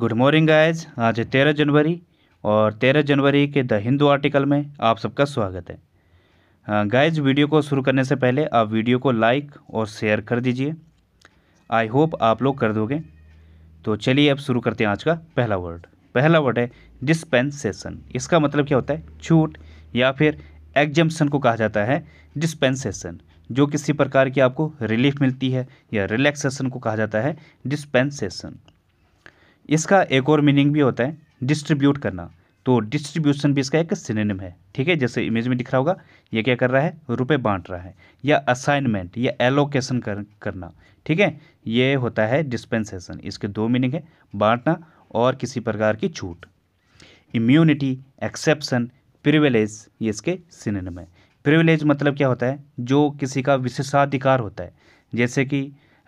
good morning guys आज है तेरह जनवरी और तेरह जनवरी के द हिंदू आर्टिकल में आप सबका स्वागत है हाँ, गाइज वीडियो को शुरू करने से पहले आप वीडियो को लाइक और शेयर कर दीजिए आई होप आप लोग कर दोगे तो चलिए अब शुरू करते हैं आज का पहला वर्ड पहला वर्ड है डिस्पेंसेशन इसका मतलब क्या होता है छूट या फिर एग्जम्पन को कहा जाता है डिस्पेंसेशन जो किसी प्रकार की आपको रिलीफ मिलती है या रिलैक्सेशन को कहा जाता है डिस्पेंसेशन इसका एक और मीनिंग भी होता है डिस्ट्रीब्यूट करना तो डिस्ट्रीब्यूशन भी इसका एक सिनेम है ठीक है जैसे इमेज में दिख रहा होगा ये क्या कर रहा है रुपए बांट रहा है या असाइनमेंट या एलोकेशन कर, करना ठीक है ये होता है डिस्पेंसेशन इसके दो मीनिंग है बांटना और किसी प्रकार की छूट इम्यूनिटी एक्सेप्शन प्रिविलेज ये इसके सिनेम है प्रिविलेज मतलब क्या होता है जो किसी का विशेषाधिकार होता है जैसे कि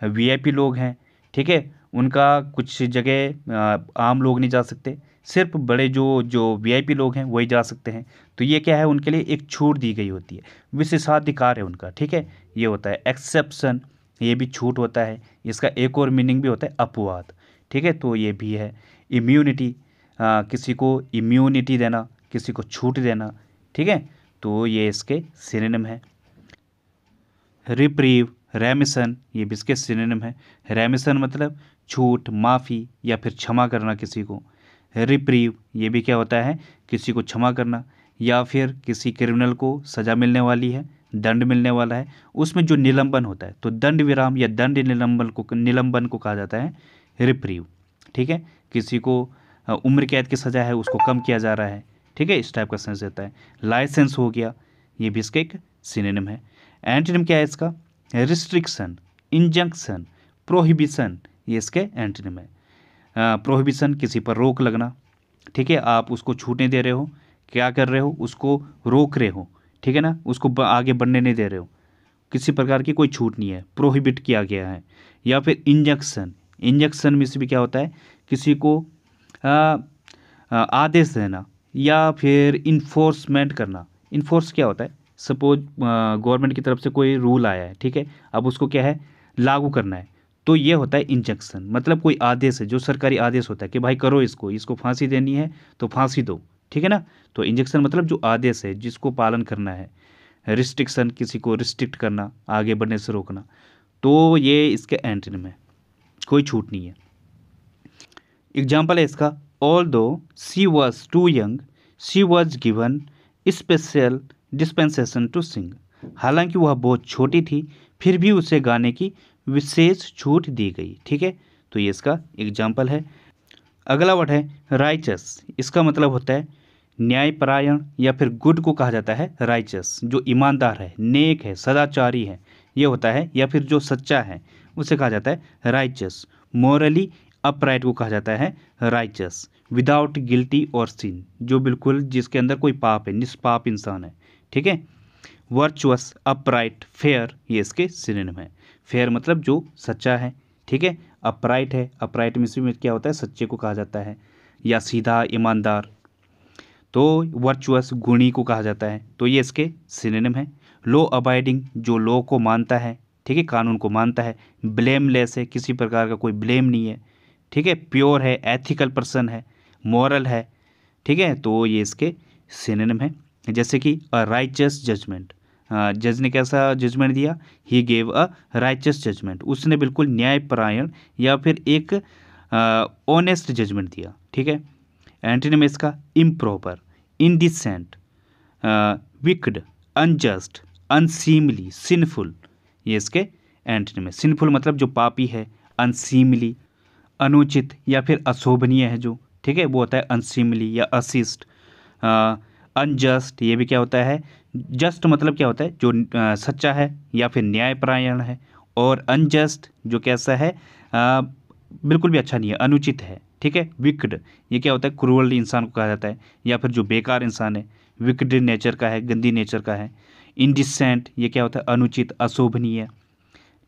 वी लोग हैं ठीक है उनका कुछ जगह आम लोग नहीं जा सकते सिर्फ बड़े जो जो वीआईपी लोग हैं वही जा सकते हैं तो ये क्या है उनके लिए एक छूट दी गई होती है विशेषाधिकार है उनका ठीक है ये होता है एक्सेप्शन ये भी छूट होता है इसका एक और मीनिंग भी होता है अपवाद ठीक है तो ये भी है इम्यूनिटी किसी को इम्यूनिटी देना किसी को छूट देना ठीक है तो ये इसके सिनेम है रिप्रीव रेमिसन ये भी इसके सिनेम है रेमिसन मतलब छूट माफ़ी या फिर क्षमा करना किसी को रिप्रीव ये भी क्या होता है किसी को क्षमा करना या फिर किसी क्रिमिनल को सज़ा मिलने वाली है दंड मिलने वाला है उसमें जो निलंबन होता है तो दंड विराम या दंड निलंबन को निलंबन को कहा जाता है रिप्रीव ठीक है किसी को उम्र कैद की सज़ा है उसको कम किया जा रहा है ठीक है इस टाइप का सेंस देता है लाइसेंस हो गया ये भी इसका एक सिनेम है एंटीनम क्या है इसका रिस्ट्रिक्शन इंजंक्शन प्रोहिबिशन ये इसके एंटनिम है प्रोहिबिशन किसी पर रोक लगना ठीक है आप उसको छूटने दे रहे हो क्या कर रहे हो उसको रोक रहे हो ठीक है ना उसको आगे बढ़ने नहीं दे रहे हो किसी प्रकार की कोई छूट नहीं है प्रोहिबिट किया गया है या फिर इंजेक्शन इंजेक्शन में से भी क्या होता है किसी को आ, आदेश देना या फिर इन्फोर्समेंट करना इन्फोर्स क्या होता है सपोज गवर्नमेंट की तरफ से कोई रूल आया है ठीक है अब उसको क्या है लागू करना है तो ये होता है इंजेक्शन मतलब कोई आदेश है जो सरकारी आदेश होता है कि भाई करो इसको इसको फांसी देनी है तो फांसी दो ठीक है ना तो इंजेक्शन मतलब जो आदेश है जिसको पालन करना है रिस्ट्रिक्शन किसी को रिस्ट्रिक्ट करना आगे बढ़ने से रोकना तो ये इसके एंट्री में कोई छूट नहीं है एग्जाम्पल है इसका although she was too young she was given special dispensation to sing हालांकि वह बहुत छोटी थी फिर भी उसे गाने की विशेष छूट दी गई ठीक है तो ये इसका एग्जाम्पल है अगला वर्ड है राइचस इसका मतलब होता है न्यायपरायण या फिर गुड को कहा जाता है राइचस जो ईमानदार है नेक है सदाचारी है ये होता है या फिर जो सच्चा है उसे कहा जाता है राइचस मॉरली अपराइट को कहा जाता है राइचस विदाउट गिल्टी और सिन जो बिल्कुल जिसके अंदर कोई पाप है निष्पाप इंसान है ठीक है वर्चुअस अपराइट फेयर ये इसके सिनेम है फेयर मतलब जो सच्चा है ठीक है अपराइट है अपराइट में इसमें क्या होता है सच्चे को कहा जाता है या सीधा ईमानदार तो वर्चुअस गुणी को कहा जाता है तो ये इसके सिनेम है लो अबाइडिंग जो लॉ को मानता है ठीक है कानून को मानता है ब्लेमलेस है किसी प्रकार का कोई ब्लेम नहीं है ठीक है प्योर है एथिकल पर्सन है मॉरल है ठीक है तो ये इसके सिनेम है जैसे कि अ राइचस जजमेंट जज ने कैसा जजमेंट दिया he gave a righteous judgement उसने बिल्कुल न्यायपरायण या फिर एक ऑनेस्ट जजमेंट दिया ठीक है एंटीनम इसका improper indecent wicked unjust unseemly sinful ये इसके एंटीनम में सिनफुल मतलब जो पापी है अनसीमली अनुचित या फिर अशोभनीय है जो ठीक है वो होता है अनसीमली या असिस्ट अनजस्ट ये भी क्या होता है जस्ट मतलब क्या होता है जो आ, सच्चा है या फिर न्यायपरायण है और अनजस्ट जो कैसा है आ, बिल्कुल भी अच्छा नहीं है अनुचित है ठीक है विकड ये क्या होता है क्रूअल इंसान को कहा जाता है या फिर जो बेकार इंसान है विकड नेचर का है गंदी नेचर का है इंडिसेंट ये क्या होता है अनुचित अशोभनीय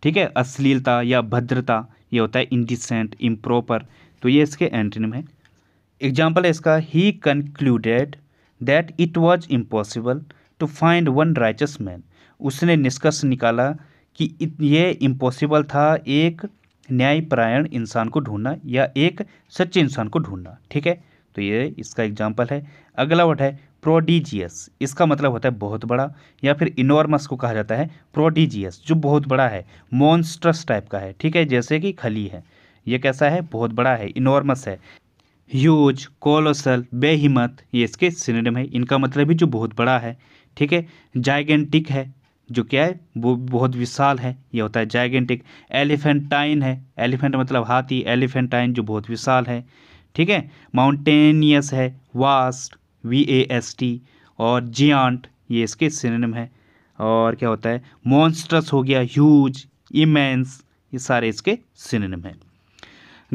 ठीक है अश्लीलता या भद्रता ये होता है इंडिसेंट इम्प्रॉपर तो ये इसके एंटोनिम है एग्जाम्पल है इसका he concluded that it was impossible to find one righteous man उसने निष्कर्ष निकाला कि ये इम्पॉसिबल था एक न्यायपरायण इंसान को ढूंढना या एक सच्चे इंसान को ढूंढना ठीक है तो ये इसका एग्जाम्पल है अगला वर्ड है प्रोडीजियस इसका मतलब होता है बहुत बड़ा या फिर इनॉर्मस को कहा जाता है प्रोडीजियस जो बहुत बड़ा है मॉन्स्ट्रस टाइप का है ठीक है जैसे कि खली है ये कैसा है बहुत बड़ा है इनॉर्मस है ह्यूज कोलोसल बेहिमत ये इसके सिनेडम है इनका मतलब भी जो बहुत बड़ा है ठीक है जाइगेंटिक है जो क्या है वो बहुत विशाल है ये होता है जाइगेंटिक एलिफेंटाइन है एलिफेंट मतलब हाथी एलिफेंटाइन जो बहुत विशाल है ठीक है माउंटेनियस है vast V A S T और जियांट ये इसके सिनेम है और क्या होता है मॉन्स्ट्रस हो गया ह्यूज इमेंस ये सारे इसके सिनेम हैं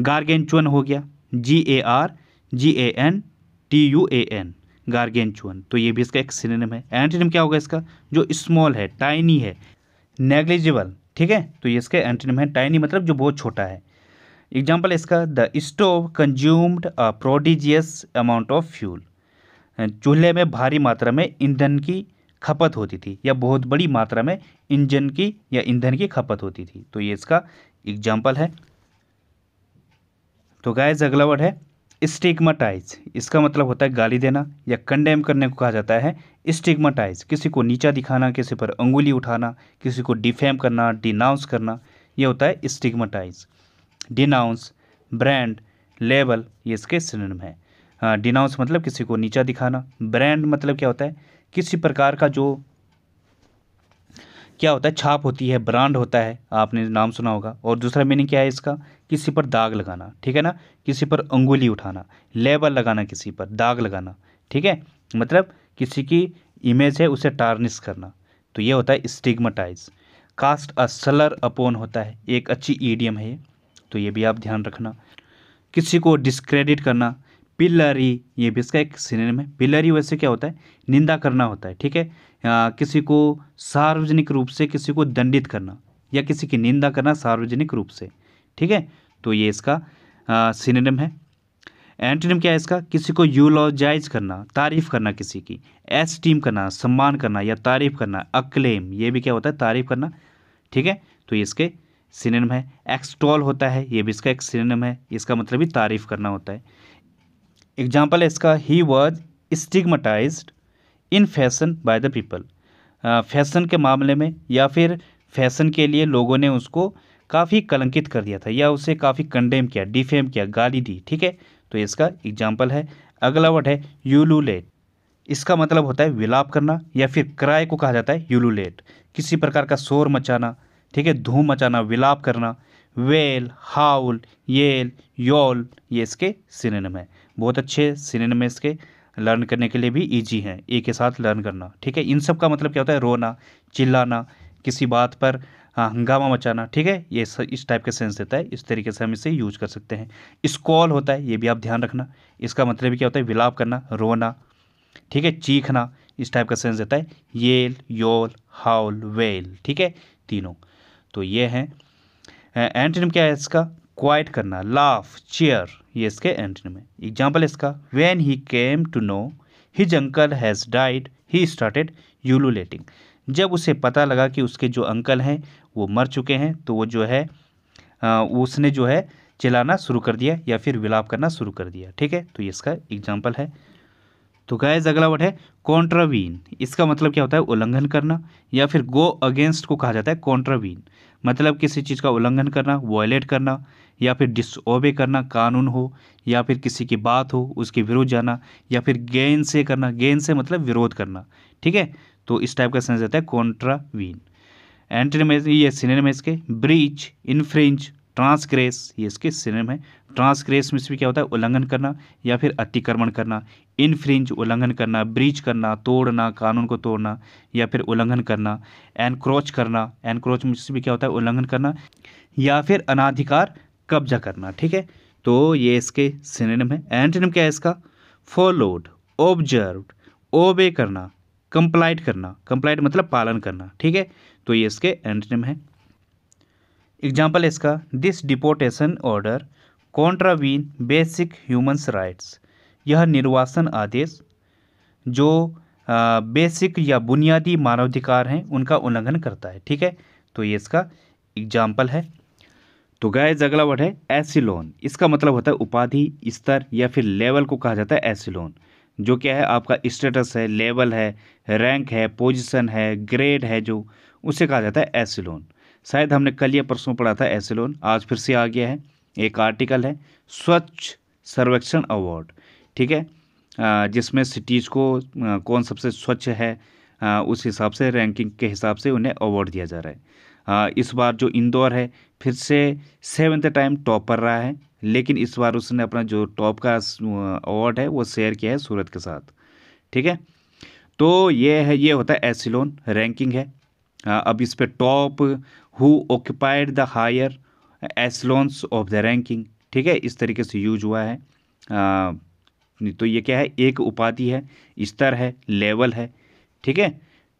गार्गेंचुअन हो गया G A R G A N T U A N gargantuan तो ये भी इसका एक सिनेम है एंटीनम क्या होगा इसका जो स्मॉल है टाइनी है नेग्लिजिबल ठीक है तो ये इसका एंटीनम है टाइनी मतलब जो बहुत छोटा है एग्जाम्पल इसका the stove consumed a prodigious amount of fuel चूल्हे में भारी मात्रा में ईंधन की खपत होती थी या बहुत बड़ी मात्रा में इंजन की या ईंधन की खपत होती थी तो ये इसका एग्जाम्पल है तो गाइज अगला वर्ड है स्टिग्माटाइज इसका मतलब होता है गाली देना या कंडेम करने को कहा जाता है स्टिग्माटाइज किसी को नीचा दिखाना किसी पर अंगुली उठाना किसी को डिफेम करना डिनाउंस करना यह होता है स्टिग्माटाइज डिनाउंस ब्रांड लेबल ये इसके सिनेम है डिनाउंस मतलब किसी को नीचा दिखाना ब्रांड मतलब क्या होता है किसी प्रकार का जो क्या होता है छाप होती है ब्रांड होता है आपने नाम सुना होगा और दूसरा मीनिंग क्या है इसका किसी पर दाग लगाना ठीक है ना किसी पर अंगुली उठाना लेबल लगाना किसी पर दाग लगाना ठीक है मतलब किसी की इमेज है उसे टार्निश करना तो ये होता है stigmatize cast a slur upon होता है एक अच्छी ईडियम है ये तो ये भी आप ध्यान रखना किसी को डिस्क्रेडिट करना पिल्लरी ये भी इसका एक सिनेम है पिल्लरी वैसे क्या होता है निंदा करना होता है ठीक है किसी को सार्वजनिक रूप से किसी को दंडित करना या किसी की निंदा करना सार्वजनिक रूप से ठीक है तो ये इसका सिनेम है एंटीनम क्या है इसका किसी को यूलॉजाइज करना तारीफ़ करना किसी की एस्टीम करना सम्मान करना या तारीफ़ करना अक्लेम ये भी क्या होता है तारीफ़ करना ठीक है तो ये इसके सिनेम है एक्सटॉल होता है ये भी इसका एक सिनेम है इसका मतलब भी तारीफ़ करना होता है एग्जाम्पल है इसका he was stigmatized in fashion by the people fashion के मामले में या फिर फैशन के लिए लोगों ने उसको काफ़ी कलंकित कर दिया था या उसे काफ़ी कंडेम किया डिफेम किया गाली दी ठीक है तो इसका एग्जाम्पल है अगला वर्ड है यूलूलेट इसका मतलब होता है विलाप करना या फिर क्राय को कहा जाता है यूलूलेट किसी प्रकार का शोर मचाना ठीक है धूम मचाना विलाप करना वेल हाउल येल योल ये इसके सिनेम है बहुत अच्छे सिनेम है इसके लर्न करने के लिए भी ईजी हैं एक के साथ लर्न करना ठीक है इन सब का मतलब क्या होता है रोना चिल्लाना किसी बात पर हाँ, हंगामा मचाना ठीक है ये इस टाइप का सेंस देता है इस तरीके से हम इसे यूज कर सकते हैं स्कॉल होता है ये भी आप ध्यान रखना इसका मतलब क्या होता है विलाप करना रोना ठीक है चीखना इस टाइप का सेंस देता है येल योल हाउल वेल ठीक है तीनों तो ये हैं एंटीनम क्या है इसका क्वाइट करना लाफ चेयर ये इसके एंटीनम है एग्जाम्पल इसका when he came to know his uncle has died he started ululating जब उसे पता लगा कि उसके जो अंकल हैं वो मर चुके हैं तो वो जो है आ, उसने जो है चिलाना शुरू कर दिया या फिर विलाप करना शुरू कर दिया ठीक है तो ये इसका एग्जाम्पल है तो गैज अगला वर्ड है कॉन्ट्रावीन इसका मतलब क्या होता है उल्लंघन करना या फिर गो अगेंस्ट को कहा जाता है कॉन्ट्रावीन मतलब किसी चीज़ का उल्लंघन करना वॉयलेट करना या फिर डिसओबे करना कानून हो या फिर किसी की बात हो उसके विरोध जाना या फिर गेन से करना गेन से मतलब विरोध करना ठीक है तो इस टाइप का सेंस रहता है कॉन्ट्रावीन एंटीनमेज ये सिनेमेज के ब्रीच इन्फ्रिंज ट्रांसग्रेस ये इसके सिनेम है ट्रांसग्रेस में भी क्या होता है उल्लंघन करना या फिर अतिक्रमण करना इनफ्रिंज उल्लंघन करना ब्रीच करना तोड़ना कानून को तोड़ना या फिर उल्लंघन करना एनक्रोच करना एनक्रोच में भी क्या होता है उल्लंघन करना या फिर अनाधिकार कब्जा करना ठीक है तो ये इसके सिनेम है एंटनम क्या है इसका फॉलोड ऑब्जर्व ओबे करना कंप्लाइट करना कंप्लाइट मतलब पालन करना ठीक है तो ये इसके एंटनम है एग्जाम्पल इसका this deportation order contravene basic humans rights यह निर्वासन आदेश जो बेसिक या बुनियादी मानवाधिकार हैं उनका उल्लंघन करता है ठीक है तो ये इसका एग्जाम्पल है तो गैज अगला वर्ड है एसिलोन इसका मतलब होता है उपाधि स्तर या फिर लेवल को कहा जाता है एसिलोन जो क्या है आपका स्टेटस है लेवल है रैंक है पोजिशन है ग्रेड है जो उसे कहा जाता है एसिलोन शायद हमने कल या परसों पढ़ा था लोन आज फिर से आ गया है एक आर्टिकल है स्वच्छ सर्वेक्षण अवार्ड ठीक है जिसमें सिटीज़ को कौन सबसे स्वच्छ है उस हिसाब से रैंकिंग के हिसाब से उन्हें अवार्ड दिया जा रहा है इस बार जो इंदौर है फिर से सेवेंथ टाइम टॉप पर रहा है लेकिन इस बार उसने अपना जो टॉप का अवार्ड है वो शेयर किया है सूरत के साथ ठीक है तो ये है ये होता है एसिलोन रैंकिंग है Uh, अब इस पर top who occupied the higher echelons of the ranking ठीक है इस तरीके से यूज हुआ है आ, uh, तो ये क्या है एक उपाधि है स्तर है लेवल है ठीक है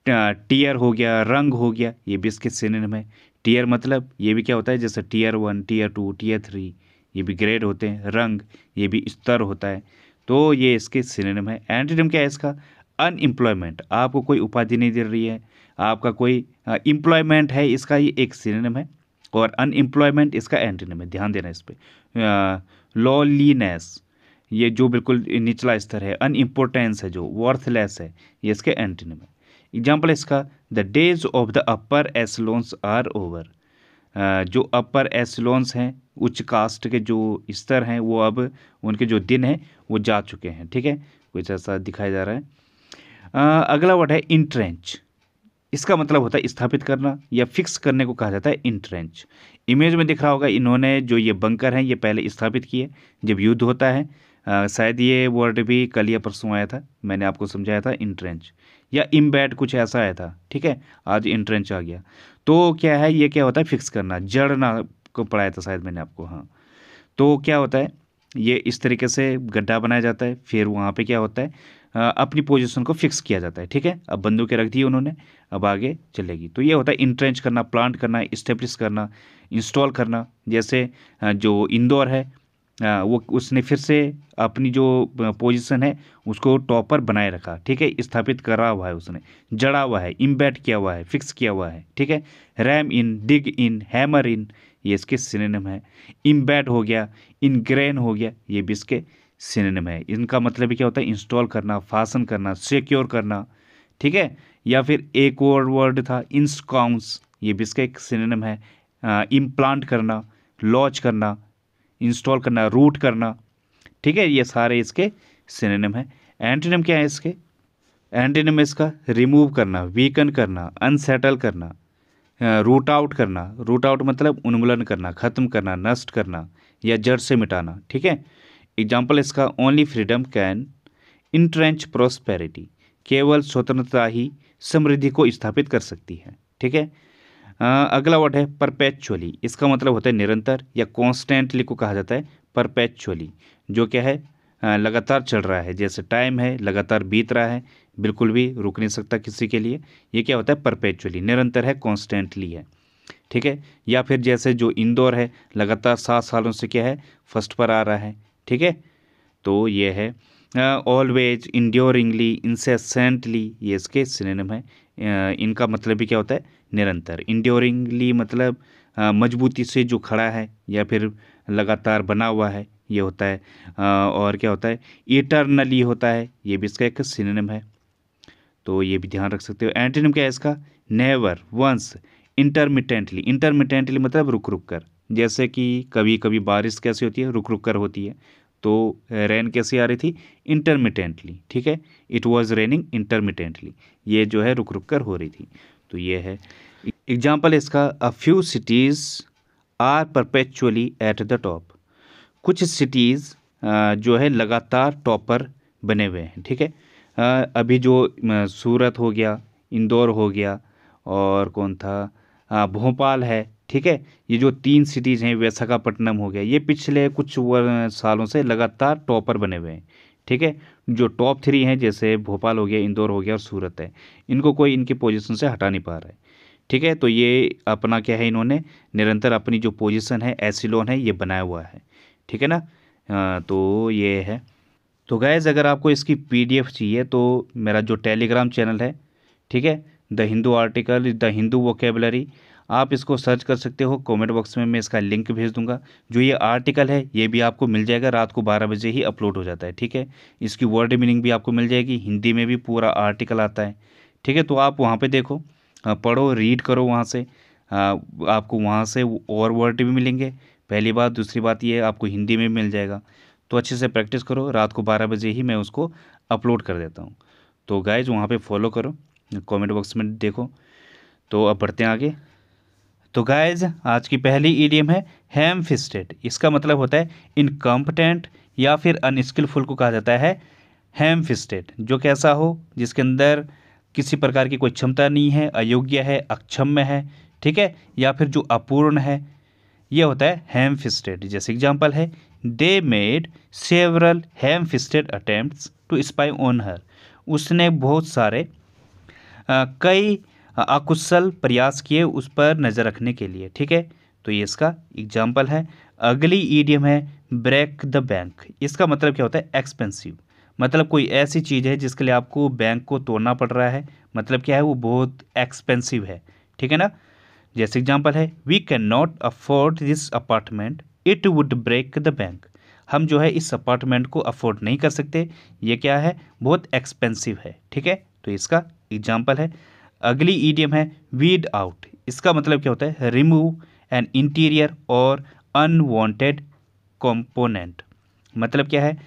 टीयर uh, हो गया रंग हो गया ये भी इसके सिनेम है टीयर मतलब ये भी क्या होता है जैसे tier one tier two tier three ये भी ग्रेड होते हैं रंग ये भी स्तर होता है तो ये इसके सिनेम है एंटीडम क्या है इसका अनएम्प्लॉयमेंट आपको कोई उपाधि नहीं दे रही है आपका कोई इम्प्लॉयमेंट है इसका ये एक सिनेम है और अनएम्प्लॉयमेंट इसका एंटीनम है ध्यान देना इस पर लॉलीनेस ये जो बिल्कुल निचला स्तर है अनइम्पोर्टेंस है जो वर्थलेस है ये इसके एंटीनम है एग्जाम्पल इसका the days of the upper echelons are over जो अपर एसलोन्स हैं उच्च कास्ट के जो स्तर हैं वो अब उनके जो दिन हैं वो जा चुके हैं ठीक है कुछ ऐसा दिखाया जा रहा है आ, अगला वर्ड है इंट्रेंच इसका मतलब होता है स्थापित करना या फिक्स करने को कहा जाता है इंट्रेंच इमेज में दिख रहा होगा इन्होंने जो ये बंकर हैं ये पहले स्थापित किए जब युद्ध होता है शायद ये वर्ड भी कल या परसों आया था मैंने आपको समझाया था इंट्रेंच या इम्बैट कुछ ऐसा आया था ठीक है आज इंट्रेंच आ गया तो क्या है ये क्या होता है फिक्स करना जड़ना को पढ़ाया था शायद मैंने आपको हाँ तो क्या होता है ये इस तरीके से गड्ढा बनाया जाता है फिर वहाँ पे क्या होता है अपनी पोजीशन को फिक्स किया जाता है ठीक है अब बंदूकें रख दी उन्होंने अब आगे चलेगी तो ये होता है इंट्रेंच करना प्लांट करना इस्टेब्लिश करना इंस्टॉल करना जैसे जो इंदौर है वो उसने फिर से अपनी जो पोजीशन है उसको टॉप पर बनाए रखा ठीक है स्थापित करा हुआ है उसने जड़ा हुआ है इम्बैट किया हुआ है फिक्स किया हुआ है ठीक है रैम इन डिग इन हैमर इन ये इसके सिनेम है इम्बैट हो गया इनग्रेन हो गया ये भी इसके सिनेम है इनका मतलब क्या होता है इंस्टॉल करना फासन करना सिक्योर करना ठीक है या फिर एक और वर्ड था इंसकॉम्स ये भी इसका एक सिनेम है इम्प्लांट करना लॉन्च करना इंस्टॉल करना रूट करना ठीक है ये सारे इसके सिनेम है एंटीनम क्या है इसके एंटीनम इसका रिमूव करना वीकन करना अनसेटल करना रूट आउट करना रूट आउट मतलब उन्मूलन करना ख़त्म करना नष्ट करना या जड़ से मिटाना ठीक है एग्जाम्पल इसका only freedom can entrench prosperity केवल स्वतंत्रता ही समृद्धि को स्थापित कर सकती है ठीक है अगला वर्ड है परपैचुअली इसका मतलब होता है निरंतर या कॉन्स्टेंटली को कहा जाता है परपैचुअली जो क्या है लगातार चल रहा है जैसे टाइम है लगातार बीत रहा है बिल्कुल भी रुक नहीं सकता किसी के लिए ये क्या होता है परपैचुअली निरंतर है कॉन्स्टेंटली है ठीक है या फिर जैसे जो इंदौर है लगातार सात सालों से क्या है फर्स्ट पर आ रहा है ठीक है तो ये है ऑलवेज इंड्योरिंगली इंसेसेंटली ये इसके सिनेम है इनका मतलब भी क्या होता है निरंतर इंड्योरिंगली मतलब मजबूती से जो खड़ा है या फिर लगातार बना हुआ है ये होता है और क्या होता है इटरनली होता है ये भी इसका एक सिनेम है तो ये भी ध्यान रख सकते हो एंटीनम क्या है इसका नेवर वंस इंटरमिटेंटली इंटरमिटेंटली मतलब रुक रुक कर जैसे कि कभी कभी बारिश कैसी होती है रुक रुक कर होती है तो रेन कैसी आ रही थी इंटरमिटेंटली ठीक है इट वॉज़ रेनिंग इंटरमिटेंटली ये जो है रुक रुक कर हो रही थी तो ये है एग्जाम्पल इसका a few cities are perpetually at the top कुछ सिटीज़ जो है लगातार टॉप पर बने हुए हैं ठीक है अभी जो सूरत हो गया इंदौर हो गया और कौन था भोपाल है ठीक है ये जो तीन सिटीज़ हैं वैशाखापट्टनम हो गया ये पिछले कुछ सालों से लगातार टॉपर बने हुए हैं ठीक है जो टॉप थ्री हैं जैसे भोपाल हो गया इंदौर हो गया और सूरत है इनको कोई इनकी पोजिशन से हटा नहीं पा रहा है ठीक है तो ये अपना क्या है इन्होंने निरंतर अपनी जो पोजिशन है एसिलोन है ये बनाया हुआ है ठीक है ना आ, तो ये है तो गैज़ अगर आपको इसकी पीडीएफ चाहिए तो मेरा जो टेलीग्राम चैनल है ठीक है the Hindu article the Hindu vocabulary आप इसको सर्च कर सकते हो कमेंट बॉक्स में मैं इसका लिंक भेज दूंगा जो ये आर्टिकल है ये भी आपको मिल जाएगा रात को बारह बजे ही अपलोड हो जाता है ठीक है इसकी वर्ड मीनिंग भी आपको मिल जाएगी हिंदी में भी पूरा आर्टिकल आता है ठीक है तो आप वहाँ पर देखो पढ़ो रीड करो वहाँ से आपको वहाँ से और वर्ड भी मिलेंगे पहली बात दूसरी बात ये आपको हिंदी में मिल जाएगा तो अच्छे से प्रैक्टिस करो रात को बारह बजे ही मैं उसको अपलोड कर देता हूँ तो गाइज वहाँ पे फॉलो करो कमेंट बॉक्स में देखो तो अब बढ़ते हैं आगे तो गाइज आज की पहली ईडियम है हेम फिस्टेड इसका मतलब होता है इनकम्पटेंट या फिर अनस्किलफुल को कहा जाता है हेम फिस्टेड जो कैसा हो जिसके अंदर किसी प्रकार की कोई क्षमता नहीं है अयोग्य है अक्षम्य है ठीक है या फिर जो अपूर्ण है यह होता है हैम फिस्टेड जैसे एग्जाम्पल है they made several ham fisted attempt to spy on her उसने बहुत सारे आ, कई हाँ, अकुशल प्रयास किए उस पर नज़र रखने के लिए ठीक है तो ये इसका एग्जाम्पल है अगली ईडियम है ब्रेक द बैंक इसका मतलब क्या होता है एक्सपेंसिव मतलब कोई ऐसी चीज़ है जिसके लिए आपको बैंक को तोड़ना पड़ रहा है मतलब क्या है वो बहुत एक्सपेंसिव है ठीक है ना जैसे एग्जाम्पल है we can not afford this apartment it would break the bank हम जो है इस अपार्टमेंट को अफोर्ड नहीं कर सकते ये क्या है बहुत एक्सपेंसिव है ठीक है तो इसका एग्जाम्पल है अगली ईडियम है वीड आउट इसका मतलब क्या होता है रिमूव एन इंटीरियर और अनवांटेड कंपोनेंट मतलब क्या है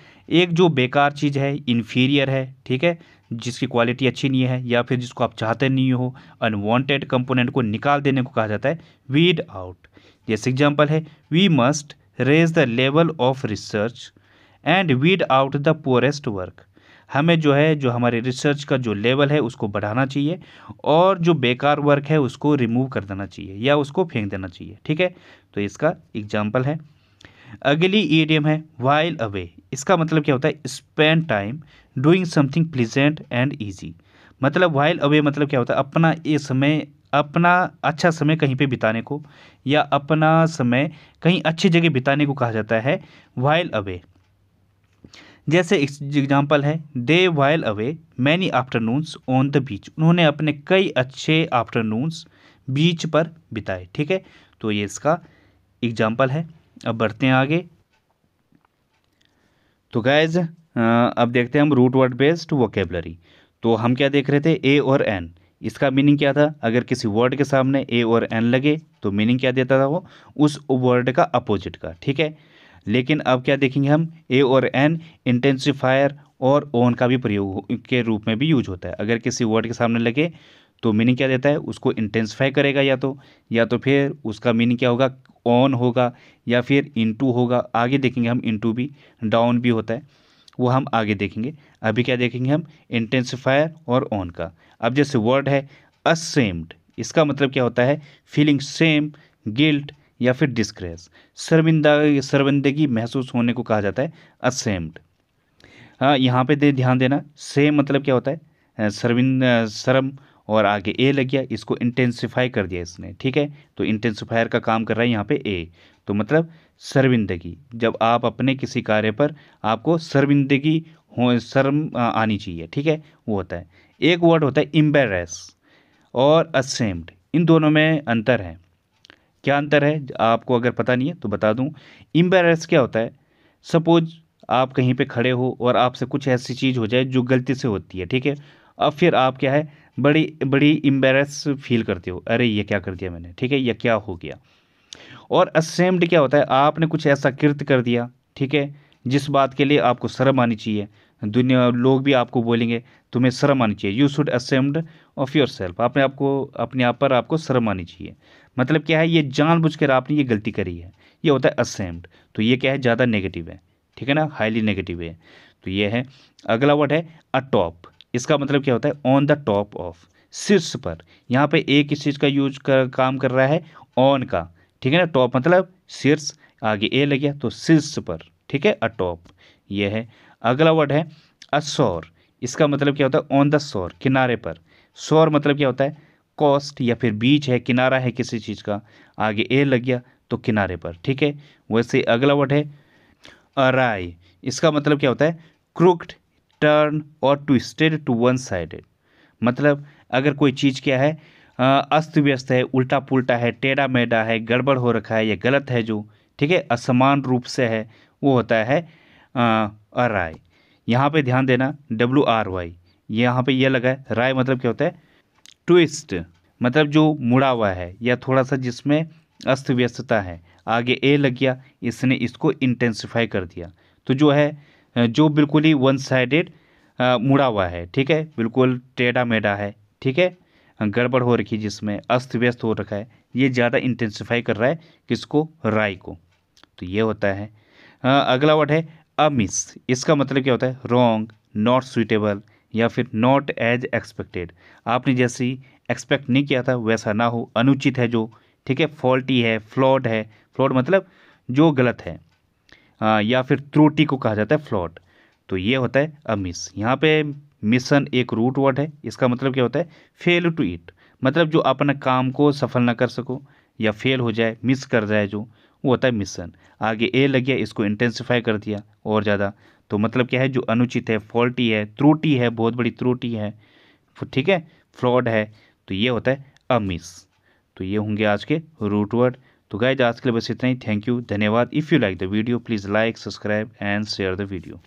एक जो बेकार चीज़ है इन्फीरियर है ठीक है जिसकी क्वालिटी अच्छी नहीं है या फिर जिसको आप चाहते नहीं हो अनवांटेड कंपोनेंट को निकाल देने को कहा जाता है वीड आउट जैसे एग्जांपल है we must raise the level of research and weed out the poorest work हमें जो है जो हमारे रिसर्च का जो लेवल है उसको बढ़ाना चाहिए और जो बेकार वर्क है उसको रिमूव कर देना चाहिए या उसको फेंक देना चाहिए ठीक है तो इसका एग्जाम्पल है अगली ईडियम है वाइल अवे इसका मतलब क्या होता है spend time doing something pleasant and easy मतलब वाइल अवे मतलब क्या होता है अपना ये समय अपना अच्छा समय कहीं पे बिताने को या अपना समय कहीं अच्छी जगह बिताने को कहा जाता है वाइल अवे जैसे एग्जाम्पल है they while away many afternoons on the beach उन्होंने अपने कई अच्छे आफ्टरनूनस बीच पर बिताए ठीक है तो ये इसका एग्जाम्पल है अब बढ़ते हैं आगे तो गैज अब देखते हैं हम रूट वर्ड बेस्ड वोकेबलरी तो हम क्या देख रहे थे ए और एन इसका मीनिंग क्या था अगर किसी वर्ड के सामने ए और एन लगे तो मीनिंग क्या देता था वो उस वर्ड का अपोजिट का ठीक है लेकिन अब क्या देखेंगे हम ए और एन इंटेंसिफायर और ओन का भी प्रयोग के रूप में भी यूज होता है अगर किसी वर्ड के सामने लगे तो मीनिंग क्या देता है उसको इंटेंसिफाई करेगा या तो या तो फिर उसका मीनिंग क्या होगा ऑन होगा या फिर इनटू होगा आगे देखेंगे हम इनटू भी डाउन भी होता है वो हम आगे देखेंगे अभी क्या देखेंगे हम इंटेंसिफायर और ऑन का अब जैसे वर्ड है असेम्ड इसका मतलब क्या होता है फीलिंग सेम गिल्ट या फिर डिस्क्रेस शर्मिंदा शर्मिंदगी महसूस होने को कहा जाता है असेम्ड हाँ यहाँ पे दे ध्यान देना सेम मतलब क्या होता है शर्मिंद शर्म और आगे ए लग गया इसको इंटेंसिफाई कर दिया इसने ठीक है तो इंटेंसिफायर का काम कर रहा है यहाँ पे ए तो मतलब शर्मिंदगी जब आप अपने किसी कार्य पर आपको शर्मिंदगी हो शर्म आनी चाहिए ठीक है वो होता है एक वर्ड होता है इम्बेरस और असेम्ड इन दोनों में अंतर है क्या अंतर है आपको अगर पता नहीं है तो बता दूँ इम्बेरस क्या होता है सपोज आप कहीं पे खड़े हो और आपसे कुछ ऐसी चीज़ हो जाए जो गलती से होती है ठीक है अब फिर आप क्या है बड़ी बड़ी इम्बेरस फील करते हो अरे ये क्या कर दिया मैंने ठीक है यह क्या हो गया और असेम्ड क्या होता है आपने कुछ ऐसा कृत्य कर दिया ठीक है जिस बात के लिए आपको शर्म आनी चाहिए दुनिया लोग भी आपको बोलेंगे तुम्हें शर्म आनी चाहिए you should ashamed of your self अपने आपको अपने आप पर आपको शर्म आनी चाहिए मतलब क्या है ये जानबूझकर आपने ये गलती करी है ये होता है असेम्ड तो ये क्या है ज़्यादा नेगेटिव है ठीक है ना हाईली नेगेटिव है तो ये है अगला वर्ड है अटॉप इसका मतलब क्या होता है ऑन द टॉप ऑफ शीर्ष पर यहाँ पे एक इस चीज़ का यूज कर काम कर रहा है ऑन का ठीक है ना टॉप मतलब शीर्ष आगे ए लग गया तो शीर्ष पर ठीक है अटॉप ये है अगला वर्ड है अशोर इसका मतलब क्या होता है ऑन द शोर किनारे पर शोर मतलब क्या होता है कॉस्ट या फिर बीच है किनारा है किसी चीज़ का आगे ए लग गया तो किनारे पर ठीक है वैसे अगला वर्ड है अराय इसका मतलब क्या होता है क्रुक्ड टर्न और ट्विस्टेड टू वन साइडेड मतलब अगर कोई चीज़ क्या है अस्त व्यस्त है उल्टा पुल्टा है टेढ़ा मेढ़ा है गड़बड़ हो रखा है या गलत है जो ठीक है असमान रूप से है वो होता है अराय यहाँ पे ध्यान देना डब्ल्यू आर वाई यहाँ पे यह लगा है राय मतलब क्या होता है ट्विस्ट मतलब जो मुड़ा हुआ है या थोड़ा सा जिसमें अस्त व्यस्तता है आगे ए लग गया इसने इसको इंटेंसिफाई कर दिया तो जो है जो बिल्कुल ही वन साइडेड मुड़ा हुआ है ठीक है बिल्कुल टेढ़ा मेढ़ा है ठीक है गड़बड़ हो रखी जिसमें अस्त व्यस्त हो रखा है ये ज़्यादा इंटेंसिफाई कर रहा है किसको राय को तो ये होता है अगला वर्ड है अमिस इसका मतलब क्या होता है रॉन्ग नॉट सुइटेबल या फिर नॉट एज एक्सपेक्टेड आपने जैसी एक्सपेक्ट नहीं किया था वैसा ना हो अनुचित है जो ठीक है फॉल्टी है फ्लॉड है फ्लॉड मतलब जो गलत है आ, या फिर त्रुटि को कहा जाता है फ्लॉड तो ये होता है अमिस यहाँ पे मिशन एक रूट वर्ड है इसका मतलब क्या होता है फेल टू इट मतलब जो अपना काम को सफल ना कर सको या फेल हो जाए मिस कर जाए जो वो होता है मिशन आगे ए लग गया इसको इंटेंसिफाई कर दिया और ज़्यादा तो मतलब क्या है जो अनुचित है फॉल्टी है त्रुटि है बहुत बड़ी त्रुटि है ठीक है फ्रॉड है तो ये होता है अमिस तो ये होंगे आज के रूटवर्ड तो गाइज आज के लिए बस इतना ही थैंक यू धन्यवाद if you like the video please like subscribe and share the video